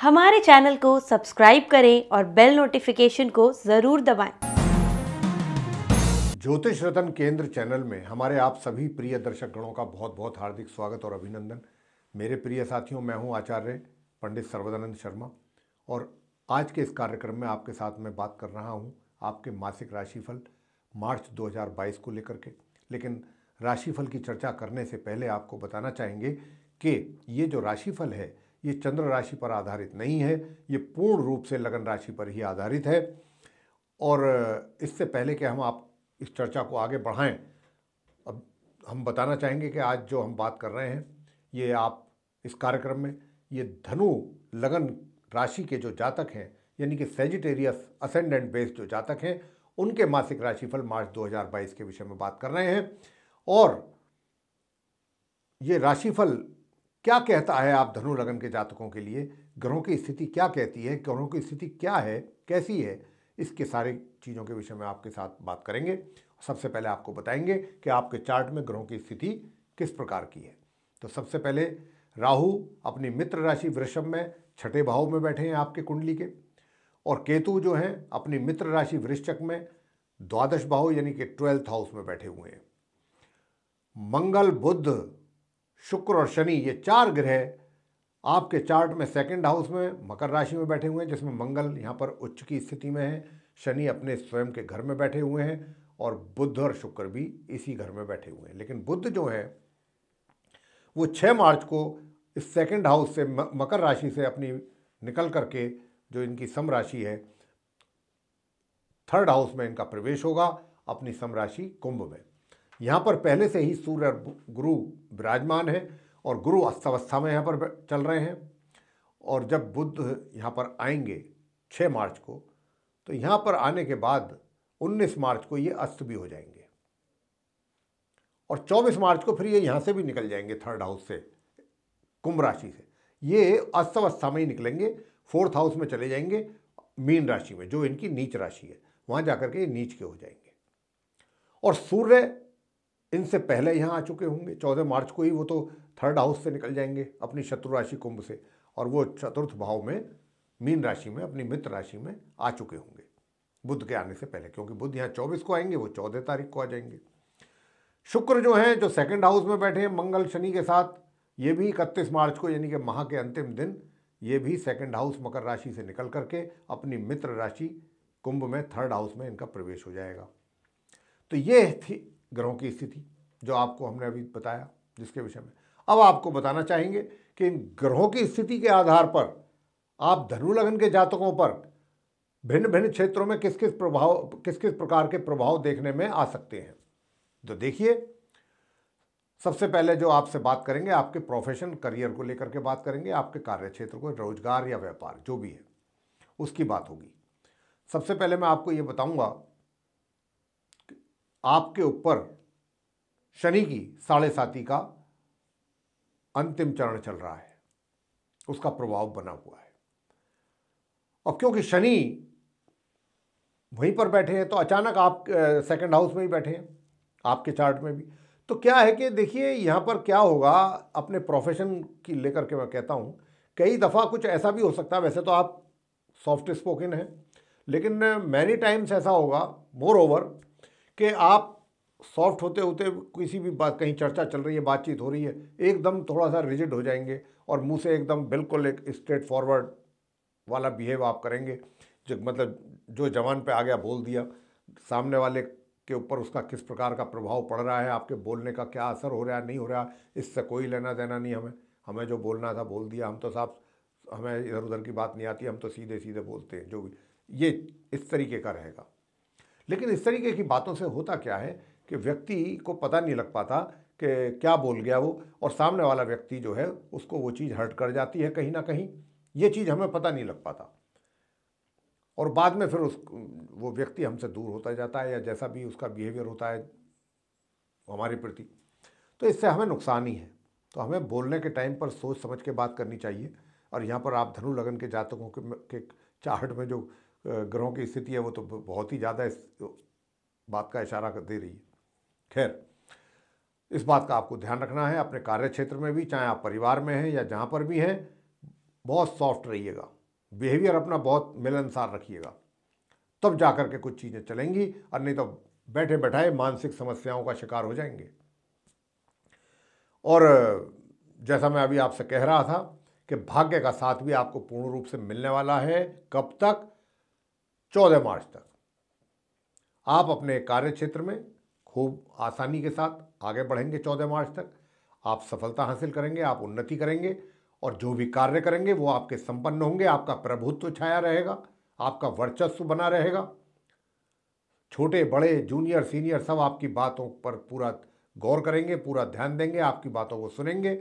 हमारे चैनल को सब्सक्राइब करें और बेल नोटिफिकेशन को जरूर दबाएं। ज्योतिष रतन केंद्र चैनल में हमारे आप सभी प्रिय दर्शकगणों का बहुत बहुत हार्दिक स्वागत और अभिनंदन मेरे प्रिय साथियों मैं हूं आचार्य पंडित सर्वदानंद शर्मा और आज के इस कार्यक्रम में आपके साथ मैं बात कर रहा हूँ आपके मासिक राशिफल मार्च 2022 को लेकर के लेकिन राशिफल की चर्चा करने से पहले आपको बताना चाहेंगे कि ये जो राशिफल है ये चंद्र राशि पर आधारित नहीं है ये पूर्ण रूप से लगन राशि पर ही आधारित है और इससे पहले कि हम आप इस चर्चा को आगे बढ़ाएं अब हम बताना चाहेंगे कि आज जो हम बात कर रहे हैं ये आप इस कार्यक्रम में ये धनु लगन राशि के जो जातक हैं यानी कि सेजिटेरियस असेंडेंट बेस्ड जो जातक हैं उनके मासिक राशिफल मार्च 2022 के विषय में बात कर रहे हैं और ये राशिफल क्या कहता है आप धनु लगन के जातकों के लिए ग्रहों की स्थिति क्या कहती है ग्रहों की स्थिति क्या है कैसी है इसके सारे चीज़ों के विषय में आपके साथ बात करेंगे सबसे पहले आपको बताएंगे कि आपके चार्ट में ग्रहों की स्थिति किस प्रकार की है तो सबसे पहले राहु अपनी मित्र राशि वृषभ में छठे भाव में बैठे हैं आपके कुंडली के और केतु जो हैं अपनी मित्र राशि वृश्चक में द्वादश भाव यानी कि ट्वेल्थ हाउस में बैठे हुए हैं मंगल बुद्ध शुक्र और शनि ये चार ग्रह आपके चार्ट में सेकंड हाउस में मकर राशि में बैठे हुए हैं जिसमें मंगल यहाँ पर उच्च की स्थिति में है शनि अपने स्वयं के घर में बैठे हुए हैं और बुद्ध और शुक्र भी इसी घर में बैठे हुए हैं लेकिन बुद्ध जो है वो छः मार्च को इस सेकंड हाउस से मकर राशि से अपनी निकल करके जो इनकी सम राशि है थर्ड हाउस में इनका प्रवेश होगा अपनी सम राशि कुंभ में यहाँ पर पहले से ही सूर्य और गुरु विराजमान है और गुरु अस्तावस्था में यहाँ पर चल रहे हैं और जब बुद्ध यहाँ पर आएंगे 6 मार्च को तो यहाँ पर आने के बाद 19 मार्च को ये अस्त भी हो जाएंगे और 24 मार्च को फिर ये यहाँ से भी निकल जाएंगे थर्ड हाउस से कुंभ राशि से ये अस्तावस्था में ही निकलेंगे फोर्थ हाउस में चले जाएंगे मीन राशि में जो इनकी नीच राशि है वहाँ जाकर के ये नीच के हो जाएंगे और सूर्य इनसे पहले यहाँ आ चुके होंगे चौदह मार्च को ही वो तो थर्ड हाउस से निकल जाएंगे अपनी शत्रु राशि कुंभ से और वो चतुर्थ भाव में मीन राशि में अपनी मित्र राशि में आ चुके होंगे बुद्ध के आने से पहले क्योंकि बुद्ध यहाँ चौबीस को आएंगे वो चौदह तारीख को आ जाएंगे शुक्र जो हैं जो सेकंड हाउस में बैठे हैं मंगल शनि के साथ ये भी इकतीस मार्च को यानी कि माह के अंतिम दिन ये भी सेकंड हाउस मकर राशि से निकल करके अपनी मित्र राशि कुंभ में थर्ड हाउस में इनका प्रवेश हो जाएगा तो ये थी ग्रहों की स्थिति जो आपको हमने अभी बताया जिसके विषय में अब आपको बताना चाहेंगे कि इन ग्रहों की स्थिति के आधार पर आप धनु लगन के जातकों पर भिन्न भिन्न क्षेत्रों में किस किस प्रभाव किस किस प्रकार के प्रभाव देखने में आ सकते हैं तो देखिए सबसे पहले जो आपसे बात करेंगे आपके प्रोफेशन करियर को लेकर के बात करेंगे आपके कार्य क्षेत्र को रोजगार या व्यापार जो भी है उसकी बात होगी सबसे पहले मैं आपको ये बताऊंगा आपके ऊपर शनि की साढ़े साथी का अंतिम चरण चल रहा है उसका प्रभाव बना हुआ है और क्योंकि शनि वहीं पर बैठे हैं तो अचानक आप सेकंड हाउस में ही बैठे हैं आपके चार्ट में भी तो क्या है कि देखिए यहाँ पर क्या होगा अपने प्रोफेशन की लेकर के मैं कहता हूँ कई दफ़ा कुछ ऐसा भी हो सकता है वैसे तो आप सॉफ्ट स्पोकन हैं लेकिन मैनी टाइम्स ऐसा होगा मोर ओवर कि आप सॉफ्ट होते होते किसी भी बात कहीं चर्चा चल रही है बातचीत हो रही है एकदम थोड़ा सा रिजिड हो जाएंगे और मुंह से एकदम बिल्कुल एक स्ट्रेट फॉरवर्ड वाला बिहेव आप करेंगे जो मतलब जो जवान पे आ गया बोल दिया सामने वाले के ऊपर उसका किस प्रकार का प्रभाव पड़ रहा है आपके बोलने का क्या असर हो रहा है नहीं हो रहा इससे कोई लेना देना नहीं हमें हमें जो बोलना था बोल दिया हम तो साहब हमें इधर उधर की बात नहीं आती हम तो सीधे सीधे बोलते हैं जो भी ये इस तरीके का रहेगा लेकिन इस तरीके की बातों से होता क्या है कि व्यक्ति को पता नहीं लग पाता कि क्या बोल गया वो और सामने वाला व्यक्ति जो है उसको वो चीज़ हर्ट कर जाती है कहीं ना कहीं ये चीज़ हमें पता नहीं लग पाता और बाद में फिर उस वो व्यक्ति हमसे दूर होता जाता है या जैसा भी उसका बिहेवियर होता है हमारे प्रति तो इससे हमें नुकसान ही है तो हमें बोलने के टाइम पर सोच समझ के बात करनी चाहिए और यहाँ पर आप धनु लगन के जातकों के, चाहट में जो ग्रहों की स्थिति है वो तो बहुत ही ज़्यादा इस बात का इशारा कर दे रही है खैर इस बात का आपको ध्यान रखना है अपने कार्य क्षेत्र में भी चाहे आप परिवार में हैं या जहाँ पर भी हैं बहुत सॉफ्ट रहिएगा बिहेवियर अपना बहुत मिलनसार रखिएगा तब जा कर के कुछ चीज़ें चलेंगी और नहीं तो बैठे बैठाए मानसिक समस्याओं का शिकार हो जाएंगे और जैसा मैं अभी आपसे कह रहा था कि भाग्य का साथ भी आपको पूर्ण रूप से मिलने वाला है कब तक चौदह मार्च तक आप अपने कार्य क्षेत्र में खूब आसानी के साथ आगे बढ़ेंगे चौदह मार्च तक आप सफलता हासिल करेंगे आप उन्नति करेंगे और जो भी कार्य करेंगे वो आपके संपन्न होंगे आपका प्रभुत्व छाया रहेगा आपका वर्चस्व बना रहेगा छोटे बड़े जूनियर सीनियर सब आपकी बातों पर पूरा गौर करेंगे पूरा ध्यान देंगे आपकी बातों को सुनेंगे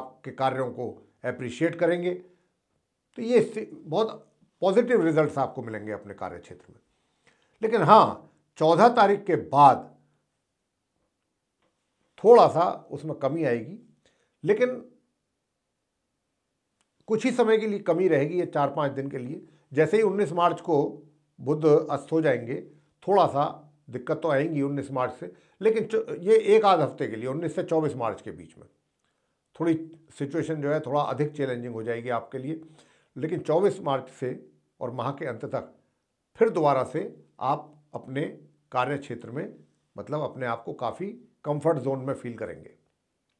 आपके कार्यों को अप्रिशिएट करेंगे तो ये बहुत पॉजिटिव रिजल्ट्स आपको मिलेंगे अपने कार्य क्षेत्र में लेकिन हाँ चौदह तारीख के बाद थोड़ा सा उसमें कमी आएगी लेकिन कुछ ही समय के लिए कमी रहेगी ये चार पाँच दिन के लिए जैसे ही 19 मार्च को बुद्ध अस्त हो जाएंगे थोड़ा सा दिक्कत तो आएंगी 19 मार्च से लेकिन ये एक आध हफ्ते के लिए 19 से 24 मार्च के बीच में थोड़ी सिचुएशन जो है थोड़ा अधिक चैलेंजिंग हो जाएगी आपके लिए लेकिन 24 मार्च से और माह के अंत तक फिर दोबारा से आप अपने कार्य क्षेत्र में मतलब अपने आप को काफ़ी कंफर्ट जोन में फील करेंगे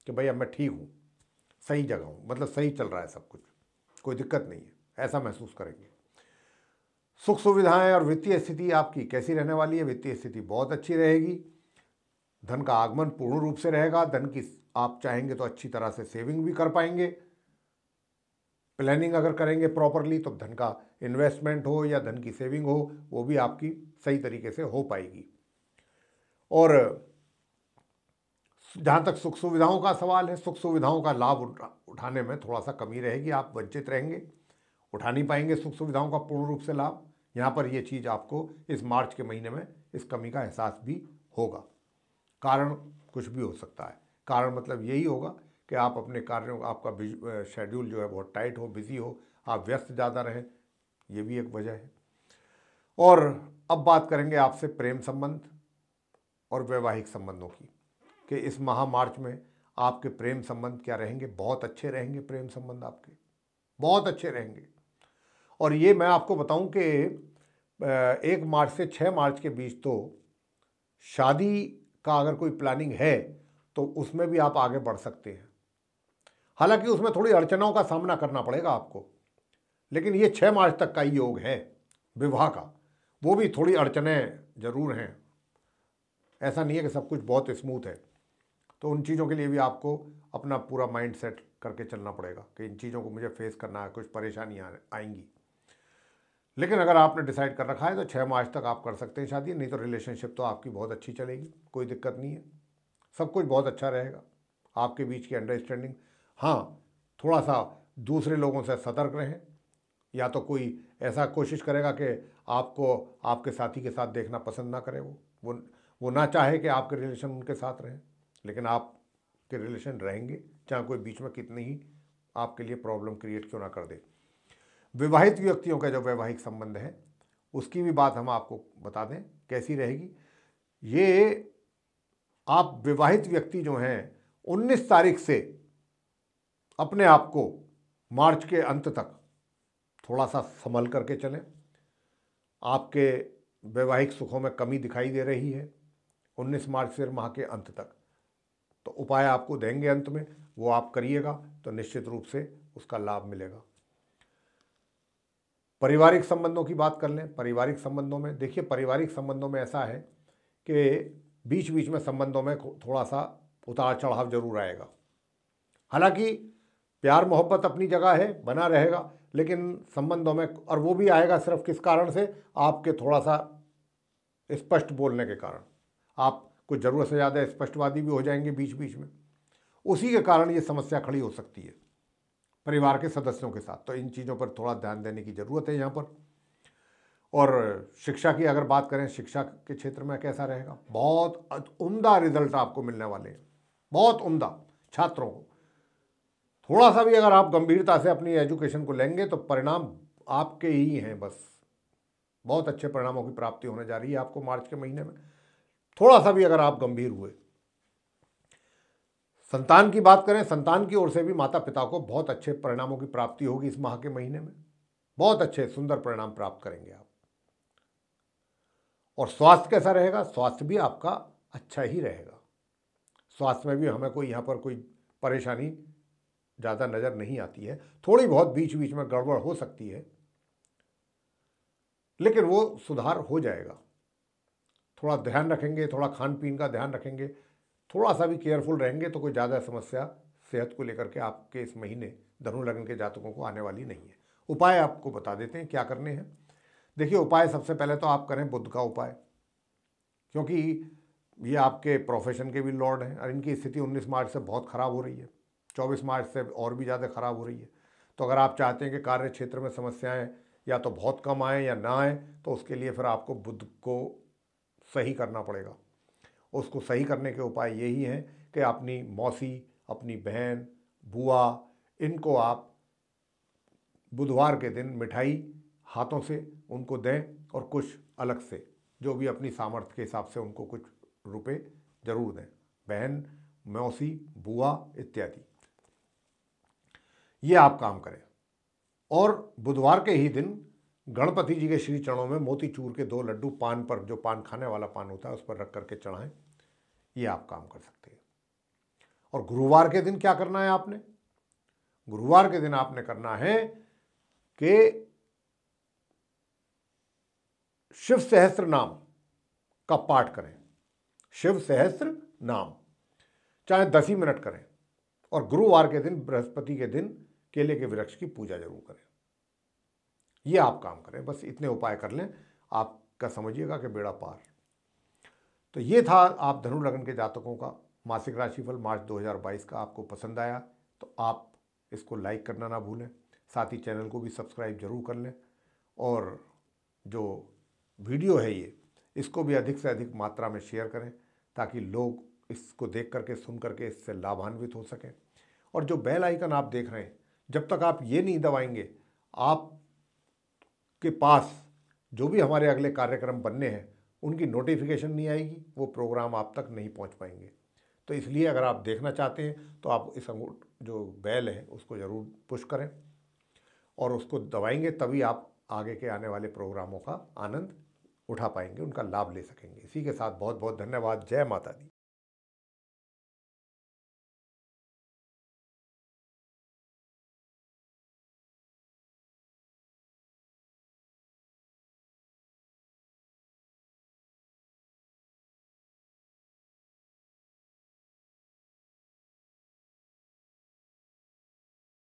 कि भाई अब मैं ठीक हूँ सही जगह हूँ मतलब सही चल रहा है सब कुछ कोई दिक्कत नहीं है ऐसा महसूस करेंगे सुख सुविधाएं और वित्तीय स्थिति आपकी कैसी रहने वाली है वित्तीय स्थिति बहुत अच्छी रहेगी धन का आगमन पूर्ण रूप से रहेगा धन की आप चाहेंगे तो अच्छी तरह से सेविंग भी कर पाएंगे प्लानिंग अगर करेंगे प्रॉपरली तो धन का इन्वेस्टमेंट हो या धन की सेविंग हो वो भी आपकी सही तरीके से हो पाएगी और जहाँ तक सुख सुविधाओं का सवाल है सुख सुविधाओं का लाभ उठा, उठाने में थोड़ा सा कमी रहेगी आप वंचित रहेंगे उठा नहीं पाएंगे सुख सुविधाओं का पूर्ण रूप से लाभ यहाँ पर ये चीज़ आपको इस मार्च के महीने में इस कमी का एहसास भी होगा कारण कुछ भी हो सकता है कारण मतलब यही होगा कि आप अपने कार्यों आपका शेड्यूल जो है बहुत टाइट हो बिज़ी हो आप व्यस्त ज़्यादा रहें ये भी एक वजह है और अब बात करेंगे आपसे प्रेम संबंध और वैवाहिक संबंधों की कि इस माह मार्च में आपके प्रेम संबंध क्या रहेंगे बहुत अच्छे रहेंगे प्रेम संबंध आपके बहुत अच्छे रहेंगे और ये मैं आपको बताऊं कि एक मार्च से छः मार्च के बीच तो शादी का अगर कोई प्लानिंग है तो उसमें भी आप आगे बढ़ सकते हैं हालांकि उसमें थोड़ी अड़चनों का सामना करना पड़ेगा आपको लेकिन ये छः मार्च तक का योग है विवाह का वो भी थोड़ी अड़चने ज़रूर हैं ऐसा नहीं है कि सब कुछ बहुत स्मूथ है तो उन चीज़ों के लिए भी आपको अपना पूरा माइंड सेट करके चलना पड़ेगा कि इन चीज़ों को मुझे फेस करना है कुछ परेशानियाँ आएंगी लेकिन अगर आपने डिसाइड कर रखा है तो छः मार्च तक आप कर सकते हैं शादी नहीं तो रिलेशनशिप तो आपकी बहुत अच्छी चलेगी कोई दिक्कत नहीं है सब कुछ बहुत अच्छा रहेगा आपके बीच की अंडरस्टैंडिंग हाँ थोड़ा सा दूसरे लोगों से सतर्क रहें या तो कोई ऐसा कोशिश करेगा कि आपको आपके साथी के साथ देखना पसंद ना करे वो वो वो ना चाहे कि आपके रिलेशन उनके साथ रहें लेकिन आपके रिलेशन रहेंगे चाहे कोई बीच में कितनी ही आपके लिए प्रॉब्लम क्रिएट क्यों ना कर दे विवाहित व्यक्तियों का जो वैवाहिक संबंध है उसकी भी बात हम आपको बता दें कैसी रहेगी ये आप विवाहित व्यक्ति जो हैं 19 तारीख से अपने आप को मार्च के अंत तक थोड़ा सा संभल करके चलें आपके वैवाहिक सुखों में कमी दिखाई दे रही है 19 मार्च से माह के अंत तक तो उपाय आपको देंगे अंत में वो आप करिएगा तो निश्चित रूप से उसका लाभ मिलेगा पारिवारिक संबंधों की बात कर लें पारिवारिक संबंधों में देखिए पारिवारिक संबंधों में ऐसा है कि बीच बीच में संबंधों में थोड़ा सा उतार चढ़ाव जरूर आएगा हालांकि प्यार मोहब्बत अपनी जगह है बना रहेगा लेकिन संबंधों में और वो भी आएगा सिर्फ किस कारण से आपके थोड़ा सा स्पष्ट बोलने के कारण आप कुछ ज़रूरत से ज़्यादा स्पष्टवादी भी हो जाएंगे बीच बीच में उसी के कारण ये समस्या खड़ी हो सकती है परिवार के सदस्यों के साथ तो इन चीज़ों पर थोड़ा ध्यान देने की ज़रूरत है यहाँ पर और शिक्षा की अगर बात करें शिक्षा के क्षेत्र में कैसा रहेगा बहुत उम्दा रिजल्ट आपको मिलने वाले हैं बहुत उम्दा छात्रों को थोड़ा सा भी अगर आप गंभीरता से अपनी एजुकेशन को लेंगे तो परिणाम आपके ही हैं बस बहुत अच्छे परिणामों की प्राप्ति होने जा रही है आपको मार्च के महीने में थोड़ा सा भी अगर आप गंभीर हुए संतान की बात करें संतान की ओर से भी माता पिता को बहुत अच्छे परिणामों की प्राप्ति होगी इस माह के महीने में बहुत अच्छे सुंदर परिणाम प्राप्त करेंगे आप और स्वास्थ्य कैसा रहेगा स्वास्थ्य भी आपका अच्छा ही रहेगा स्वास्थ्य में भी हमें कोई यहाँ पर कोई परेशानी ज़्यादा नज़र नहीं आती है थोड़ी बहुत बीच बीच में गड़बड़ हो सकती है लेकिन वो सुधार हो जाएगा थोड़ा ध्यान रखेंगे थोड़ा खान पीन का ध्यान रखेंगे थोड़ा सा भी केयरफुल रहेंगे तो कोई ज़्यादा समस्या सेहत को लेकर के आपके इस महीने धनु लग्न के जातकों को आने वाली नहीं है उपाय आपको बता देते हैं क्या करने हैं देखिए उपाय सबसे पहले तो आप करें बुद्ध का उपाय क्योंकि ये आपके प्रोफेशन के भी लॉर्ड हैं और इनकी स्थिति 19 मार्च से बहुत ख़राब हो रही है 24 मार्च से और भी ज़्यादा ख़राब हो रही है तो अगर आप चाहते हैं कि कार्य क्षेत्र में समस्याएं या तो बहुत कम आएँ या ना आएँ तो उसके लिए फिर आपको बुद्ध को सही करना पड़ेगा उसको सही करने के उपाय यही हैं कि अपनी मौसी अपनी बहन बुआ इनको आप बुधवार के दिन मिठाई हाथों से उनको दें और कुछ अलग से जो भी अपनी सामर्थ्य के हिसाब से उनको कुछ रुपए ज़रूर दें बहन मौसी बुआ इत्यादि ये आप काम करें और बुधवार के ही दिन गणपति जी के श्री चरणों में मोती चूर के दो लड्डू पान पर जो पान खाने वाला पान होता है उस पर रख करके चढ़ाएं ये आप काम कर सकते हैं और गुरुवार के दिन क्या करना है आपने गुरुवार के दिन आपने करना है कि शिव सहस्त्र नाम का पाठ करें शिव सहस्त्र नाम चाहे दस ही मिनट करें और गुरुवार के दिन बृहस्पति के दिन केले के वृक्ष की पूजा जरूर करें ये आप काम करें बस इतने उपाय कर लें आपका समझिएगा कि बेड़ा पार तो ये था आप धनु लगन के जातकों का मासिक राशिफल मार्च 2022 का आपको पसंद आया तो आप इसको लाइक करना ना भूलें साथ ही चैनल को भी सब्सक्राइब जरूर कर लें और जो वीडियो है ये इसको भी अधिक से अधिक मात्रा में शेयर करें ताकि लोग इसको देख करके सुन करके इससे लाभान्वित हो सकें और जो बेल आइकन आप देख रहे हैं जब तक आप ये नहीं दबाएंगे आप के पास जो भी हमारे अगले कार्यक्रम बनने हैं उनकी नोटिफिकेशन नहीं आएगी वो प्रोग्राम आप तक नहीं पहुंच पाएंगे तो इसलिए अगर आप देखना चाहते हैं तो आप इस अंगूठ जो बैल है उसको ज़रूर पुश करें और उसको दबाएंगे तभी आप आगे के आने वाले प्रोग्रामों का आनंद उठा पाएंगे उनका लाभ ले सकेंगे इसी के साथ बहुत बहुत धन्यवाद जय माता दी